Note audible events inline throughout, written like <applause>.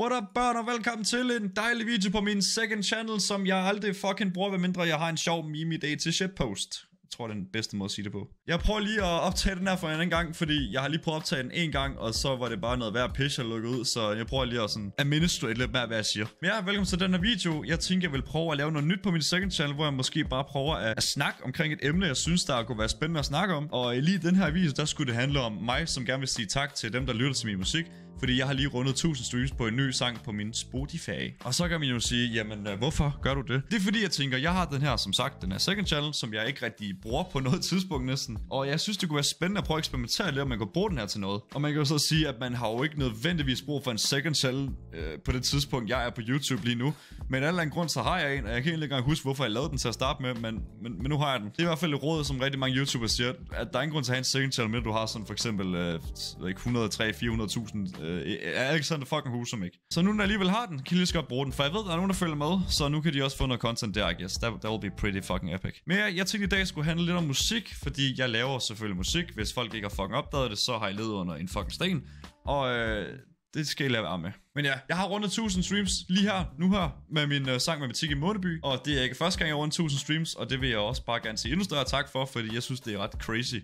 What up børn og velkommen til en dejlig video på min second channel, som jeg aldrig fucking bruger, mindre jeg har en sjov meme dag til shitpost. Jeg tror, det er den bedste måde at sige det på. Jeg prøver lige at optage den her for en anden gang, fordi jeg har lige prøvet at optage den en gang, og så var det bare noget værd at pisse lukkede ud, så jeg prøver lige at sådan administrate lidt mere, hvad jeg siger. Men ja, velkommen til den her video. Jeg tænker, jeg vil prøve at lave noget nyt på min second channel, hvor jeg måske bare prøver at, at snakke omkring et emne, jeg synes, der kunne være spændende at snakke om. Og lige i den her video, der skulle det handle om mig, som gerne vil sige tak til dem, der lytter til min musik fordi jeg har lige rundet 1000 streams på en ny sang på min Spotify. Og så kan man jo sige, jamen øh, hvorfor gør du det? Det er fordi, jeg tænker, jeg har den her, som sagt, den her second channel, som jeg ikke rigtig bruger på noget <laughs> tidspunkt næsten. Og jeg synes, det kunne være spændende at prøve at eksperimentere lidt, om man kan bruge den her til noget. Og man kan jo så sige, at man har jo ikke nødvendigvis brug for en second channel øh, på det tidspunkt, jeg er på YouTube lige nu. Men af en eller anden grund, så har jeg en, og jeg kan ikke engang huske, hvorfor jeg lavede den til at starte med, men, men, men nu har jeg den. Det er i hvert fald et råd, som rigtig mange YouTubers siger, at der er ingen grund til at have en second channel, med du har sådan for eksempel øh, 103-400.000 øh, øh, Alexander fucking Husum ikke. Så nu jeg alligevel har den, kan jeg lige så godt bruge den, for jeg ved, der er nogen, der følger med, så nu kan de også få noget content der, I guess. That, that will be pretty fucking epic. Men jeg, jeg tænkte i dag skulle handle lidt om musik, fordi jeg laver selvfølgelig musik. Hvis folk ikke har fucking opdaget det, så har jeg levet under en fucking sten. Og øh, det skal jeg lade være med. Men ja, jeg har rundet 1000 streams lige her, nu her, med min øh, sang med Matik i Måneby. Og det er ikke første gang, jeg har rundet 1000 streams, og det vil jeg også bare gerne sige endnu større tak for, fordi jeg synes, det er ret crazy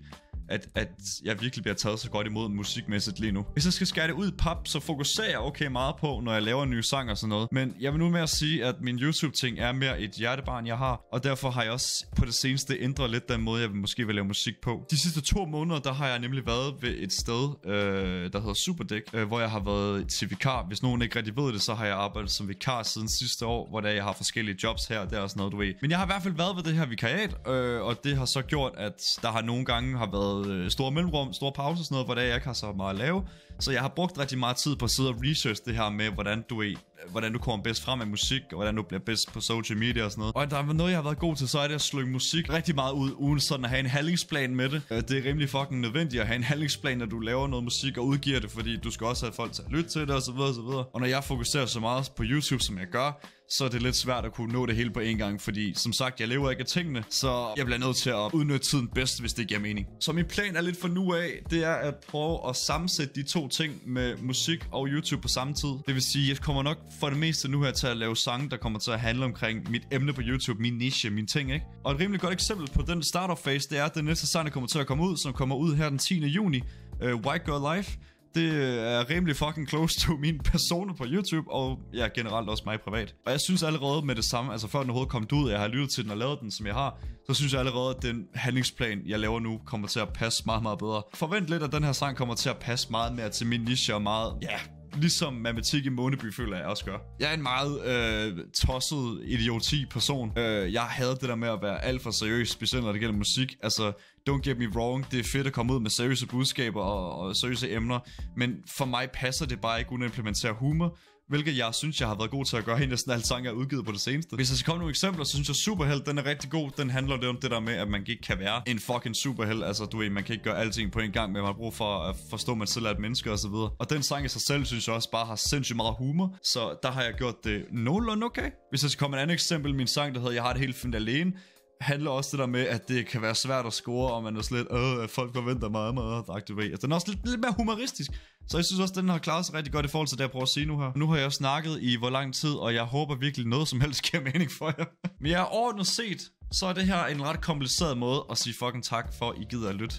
at, at jeg virkelig bliver taget så godt imod musikmæssigt lige nu. Hvis jeg skal skære det ud i pap, så fokuserer jeg okay meget på, når jeg laver nye sang og sådan noget. Men jeg vil nu med at sige, at min YouTube-ting er mere et hjertebarn, jeg har. Og derfor har jeg også på det seneste ændret lidt den måde, jeg måske vil lave musik på. De sidste to måneder, der har jeg nemlig været ved et sted, øh, der hedder Superdæk, øh, hvor jeg har været til vikar. Hvis nogen ikke rigtig ved det, så har jeg arbejdet som vikar siden sidste år, hvor der jeg har forskellige jobs her og der og sådan noget, du ved. Men jeg har i hvert fald været ved det her vikariat, øh, og det har så gjort, at der har nogle gange har været været øh, store mellemrum, store pauser og sådan noget, hvor jeg ikke har så meget at lave. Så jeg har brugt rigtig meget tid på at sidde og research det her med, hvordan du er, hvordan du kommer bedst frem med musik, og hvordan du bliver bedst på social media og sådan noget. Og der er noget, jeg har været god til, så er det at slynge musik rigtig meget ud, uden sådan at have en handlingsplan med det. Øh, det er rimelig fucking nødvendigt at have en handlingsplan, når du laver noget musik og udgiver det, fordi du skal også have folk til at lytte til det osv. osv. Og når jeg fokuserer så meget på YouTube, som jeg gør, så er det lidt svært at kunne nå det hele på én gang, fordi som sagt, jeg lever ikke af tingene, så jeg bliver nødt til at udnytte tiden bedst, hvis det giver mening. Så min plan er lidt for nu af, det er at prøve at sammensætte de to ting med musik og YouTube på samme tid. Det vil sige, jeg kommer nok for det meste nu her til at lave sange, der kommer til at handle omkring mit emne på YouTube, min niche, mine ting, ikke? Og et rimelig godt eksempel på den startup fase, det er den næste sang, der kommer til at komme ud, som kommer ud her den 10. juni, uh, White Girl Life. Det øh, er rimelig fucking close to min personer på YouTube, og ja, generelt også mig privat. Og jeg synes allerede med det samme, altså før den overhovedet kom ud, jeg har lyttet til den og lavet den, som jeg har, så synes jeg allerede, at den handlingsplan, jeg laver nu, kommer til at passe meget, meget bedre. Forvent lidt, at den her sang kommer til at passe meget mere til min niche og meget, ja, ligesom matematik i Måneby, føler jeg også gør. Jeg er en meget øh, tosset, idioti person. Øh, jeg havde det der med at være alt for seriøs, specielt når det gælder musik. Altså, don't get me wrong, det er fedt at komme ud med seriøse budskaber og, og seriøse emner, men for mig passer det bare ikke uden at implementere humor hvilket jeg synes, jeg har været god til at gøre, hende sådan alle sange, jeg udgivet på det seneste. Hvis jeg skal komme nogle eksempler, så synes jeg Superheld, den er rigtig god. Den handler det om det der med, at man ikke kan være en fucking superheld. Altså, du ved, man kan ikke gøre alting på en gang, men man har brug for at forstå, at man selv er et menneske og så videre. Og den sang i sig selv, synes jeg også bare har sindssygt meget humor, så der har jeg gjort det nogenlunde okay. Hvis jeg skal komme et andet eksempel, min sang, der hedder Jeg har det helt fint alene, handler også det der med, at det kan være svært at score, og man er slet, øh, at folk forventer meget, meget, altså, den er også lidt, lidt mere humoristisk. Så jeg synes også, at den har klaret sig rigtig godt i forhold til det, jeg prøver at sige nu her. Nu har jeg snakket i hvor lang tid, og jeg håber virkelig noget som helst giver mening for jer. <laughs> Men jeg er ordnet set, så er det her en ret kompliceret måde at sige fucking tak for, at I gider at lytte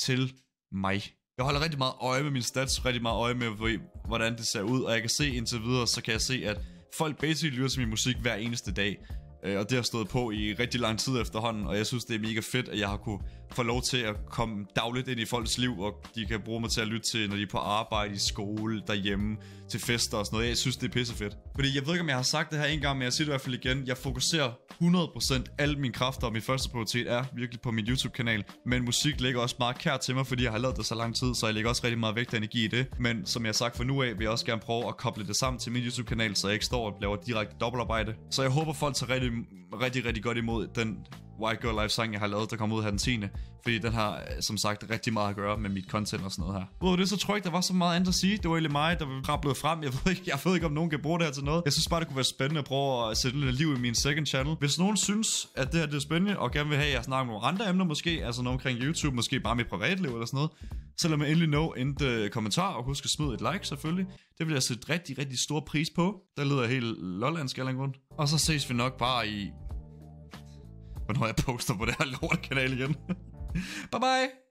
til mig. Jeg holder rigtig meget øje med min stats, rigtig meget øje med, hvordan det ser ud, og jeg kan se indtil videre, så kan jeg se, at folk basically lytter til min musik hver eneste dag. Øh, og det har stået på i rigtig lang tid efterhånden, og jeg synes, det er mega fedt, at jeg har kunne få lov til at komme dagligt ind i folks liv, og de kan bruge mig til at lytte til, når de er på arbejde, i skole, derhjemme, til fester og sådan noget. Jeg synes, det er pissefedt. Fordi jeg ved ikke, om jeg har sagt det her en gang, men jeg siger det i hvert fald igen. Jeg fokuserer 100% alle mine kræfter, og min første prioritet er virkelig på min YouTube-kanal. Men musik ligger også meget kært til mig, fordi jeg har lavet det så lang tid, så jeg lægger også rigtig meget vægt og energi i det. Men som jeg har sagt for nu af, vil jeg også gerne prøve at koble det sammen til min YouTube-kanal, så jeg ikke står og laver direkte dobbeltarbejde. Så jeg håber, folk tager rigtig rigtig, rigtig godt imod den White Girl Life sang, jeg har lavet, der kommer ud her den 10. Fordi den har, øh, som sagt, rigtig meget at gøre med mit content og sådan noget her. Udover det, så tror jeg ikke, der var så meget andet at sige. Det var egentlig mig, der rablede frem. Jeg ved, ikke, jeg ved ikke, om nogen kan bruge det her til noget. Jeg synes bare, det kunne være spændende at prøve at sætte lidt liv i min second channel. Hvis nogen synes, at det her det er spændende, og gerne vil have, at jeg snakker om nogle andre emner måske, altså noget omkring YouTube, måske bare mit privatliv eller sådan noget, så lad mig endelig nå en uh, kommentar, og husk at smide et like selvfølgelig. Det vil jeg sætte rigtig, rigtig stor pris på. Der lyder helt Lolland skal grund. Og så ses vi nok bare i hvornår jeg poster på det her lortekanal igen. <laughs> bye bye!